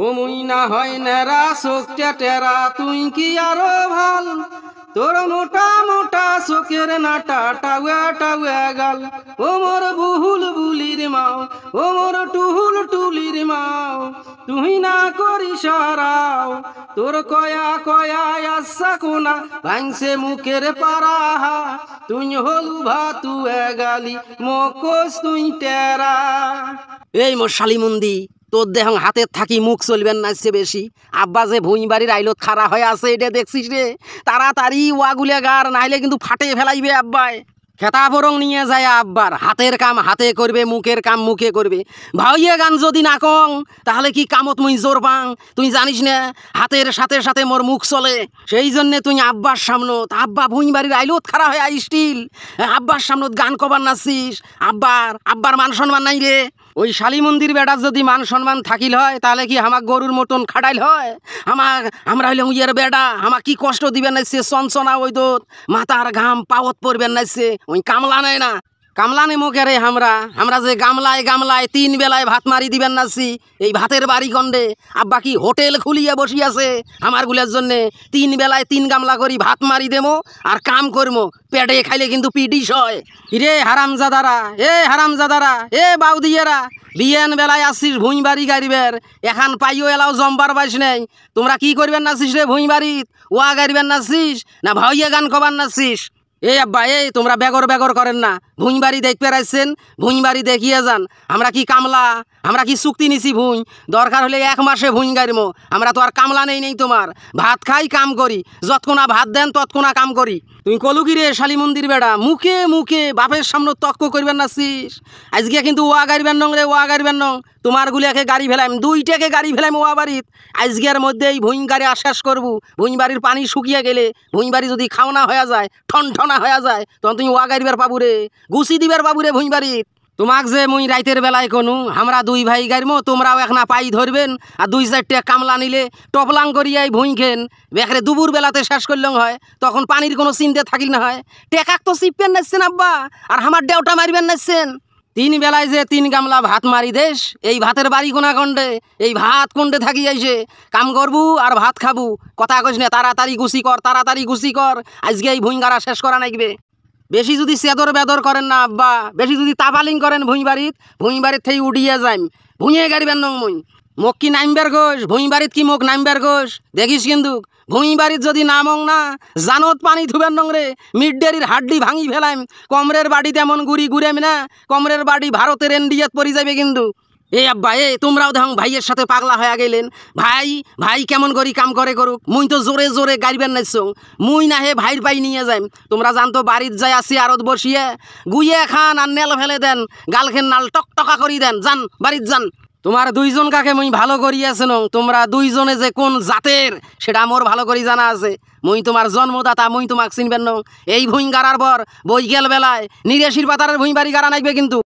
ও মুই না হয় নেরা শোক টেরা তুই কি আরো ভাল তোর মোটা মোটা শোকের নাটা টাউয়া টাউয়া গাল ও মোর বুহুল বুলির মাও ও মোর টুহুল টুলির মাও তুই না করি সারাও তোর কয়া কয়া আসা কোনা ভাঙছে মুখের পারাহা তুই হলু ভাতু গালি মকোস তুই টেরা এই মশালি শালিমন্দি তোর দেহ হাতের থাকি মুখ চলবেন নাচছে বেশি আব্বা যে ভুঁই বাড়ির আইলত খাড়া হয়ে আছে এটা দেখছিস রে তাড়াতাড়ি ওয়াগুলে গার নাইলে কিন্তু ফাটে ফেলাইবে আব্বায় খেতা বরং নিয়ে যায় আব্বার হাতের কাম হাতে করবে মুখের কাম মুখে করবে ভাইয়ে গান যদি না কং তাহলে কি কামত মুই জোর পাং তুই জানিস না হাতের সাথে সাথে মোর মুখ চলে সেই জন্যে তুই আব্বার সামনত আব্বা ভুঁই বাড়ির আইলত খারাপ হয়ে আইস আব্বার সামনত গান কবার নাচিস আব্বার আব্বার মান সম্মান নাই রে ওই শালি মন্দির বেটার যদি মান সম্মান থাকিল হয় তাহলে কি আমার গরুর মতন খাটাইল হয় আমার আমরা হইলে উইয়ার বেটা আমার কি কষ্ট দিবেন সে সনসনা ওই তো মাথার ঘাম পাওত পরবেন সে ওই কামলা নেয় না কামলানি মুখে রে আমরা আমরা যে গামলায় গামলায় তিন বেলায় ভাত মারি দিবেন নাছি এই ভাতের বাড়ি গন্ডে আর বাকি হোটেল খুলিয়ে বসি আছে আমার গুলের জন্যে তিন বেলায় তিন গামলা করি ভাত মারি দেবো আর কাম করবো পেটে খাইলে কিন্তু পিটিস হয় রে হারামজাদারা এ হারামজাদারা এ বাউদিয়েরা বিয়েন বেলায় আসছিস ভুঁই বাড়ি গাড়িবের এখান পাইও এলাও জম্পার বাইস নেই তোমরা কি করবেন নাছিস রে ভুঁই বাড়ি ওয়া গাড়িবেন নাছিস না ভাইয়ে গান কবার নাছিস এই আব্বা এই তোমরা বেগর বেগর করেন না ভুঁই বাড়ি দেখতে রাখছেন ভুঁই বাড়ি দেখিয়ে যান আমরা কি কামলা আমরা কি চুক্তি নিছি ভুঁই দরকার হলে এক মাসে ভুঁই গাড়িম আমরা তো আর কামলা নেই নেই তোমার ভাত খাই কাম করি যতক্ষণা ভাত দেন তৎক্ষণা কাম করি তুমি কলুকিরে শালী মন্দির বেড়া মুখে মুখে বাপের সামনে তক্ক করবেন না শিস আজকে কিন্তু ওয়া গাড়ি নং রে ওয়া গাড়িবেন নং তোমার গুলিয়াকে গাড়ি ফেলাম দুইটাকে গাড়ি ফেলাম ওয়া বাড়িত আজকের এই ভুঁই গাড়ি আশ্বাস করবো ভুঁই বাড়ির পানি শুকিয়ে গেলে ভুঁই বাড়ি যদি খাওনা হয়ে যায় ঠন ঠনা হয়ে যায় তখন তুমি ওয়া গাড়িবার পাবু রে গুছি দিবার পাবুরে রে ভুঁই বাড়িত তোমাক যে মুই রাইতের বেলায় কোনো আমরা দুই ভাই গাইমো তোমরাও একনা পাই ধরবেন আর দুই চারটে কামলা নিলে টপলাং করিয়াই ভুঁই খেন বেখরে দুপুর বেলাতে শেষ করলাম হয় তখন পানির কোনো চিন্তা থাকিল না হয় টেকাক তো চিপেন নাচছেন আব্বা আর আমার ডেওটা মারবেন নাচছেন তিন বেলায় যে তিন গামলা ভাত মারি দেশ এই ভাতের বাড়ি কোনা কণ্ডে এই ভাত কণ্ডে থাকি আইসে কাম করবু আর ভাত খাবু কথা কইস না তাড়াতাড়ি গুছি কর তাড়াতাড়ি গুছি কর আজকে এই ভুঁইগারা শেষ করা নাইবে বেশি যদি সেদর বেদর করেন না আব্বা বেশি যদি তাপালিং করেন ভুঁই বাড়িত ভুঁই বাড়ির থেকে উডিয়ে যাইম ভুঁইয়ে গাড়িবেন নং মুই মোক কি নামবার ঘোষ ভুঁই বাড়িত কি মোক নামবার ঘোষ দেখিস কিন্তু ভুঁই বাড়িত যদি নামং না জানত পানি ধুবেন নংরে মিড ডেরির হাড্ডি ভাঙি ফেলাইম কমরের বাড়ি তেমন গুড়ি ঘুরেম না কমরের বাড়ি ভারতের এন্ডিয়াত পরি যাবে কিন্তু এ আব্বা এ তোমরাও দেখ ভাইয়ের সাথে পাগলা হয়ে গেলেন ভাই ভাই কেমন করি কাম করে করুক মুই তো জোরে জোরে গাড়িবার নাইছ মুই না হে ভাইর পাই নিয়ে যাইম তোমরা জানতো বাড়ির যাই আসি আরত বসিয়ে গুইয়ে খান আর নেল ফেলে দেন গালখেন নাল টকটকা করি দেন যান বাড়ির যান তোমার দুইজন কাকে মুই ভালো করিয়াছেন তোমরা দুইজনে যে কোন জাতের সেটা মোর ভালো করি জানা আছে মুই তোমার জন্মদাতা মুই তোমাক চিনবেন এই ভুঁই গাড়ার পর বই গেল বেলায় নিরেশির পাতার ভুঁই বাড়ি গাড়া নাইবে কিন্তু